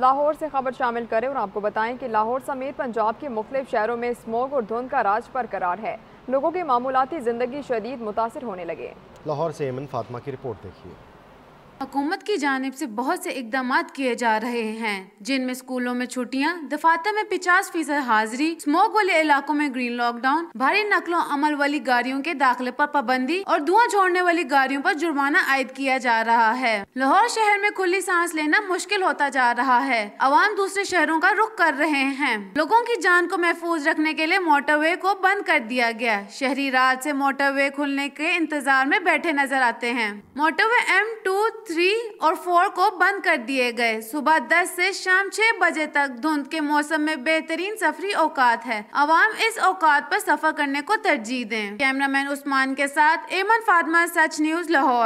लाहौर से खबर शामिल करें और आपको बताएं कि लाहौर समेत पंजाब के मुख्त शहरों में स्मोक और धुंध का राज पर करार है लोगों की मामूलती ज़िंदगी शदीद मुतासर होने लगे लाहौर से एमन फातमा की रिपोर्ट देखिए हुकूमत की जानब से बहुत से इकदाम किए जा रहे हैं जिनमें स्कूलों में छुट्टियाँ दफातर में पचास फीसद हाजिरी स्मोक वाले इलाकों में ग्रीन लॉकडाउन भारी नकलो अमल वाली गाड़ियों के दाखिले पर पाबंदी और धुआं छोड़ने वाली गाड़ियों पर जुर्माना आयद किया जा रहा है लाहौर शहर में खुली सांस लेना मुश्किल होता जा रहा है आवाम दूसरे शहरों का रुख कर रहे हैं लोगों की जान को महफूज रखने के लिए मोटरवे को बंद कर दिया गया शहरी रात ऐसी मोटरवे खुलने के इंतजार में बैठे नजर आते हैं मोटरवे एम टू थ्री और फोर को बंद कर दिए गए सुबह दस से शाम छह बजे तक धुंध के मौसम में बेहतरीन सफरी औकात है आवाम इस औकात पर सफर करने को तरजीह दें कैमरामैन उस्मान के साथ एमन फातमा सच न्यूज लाहौर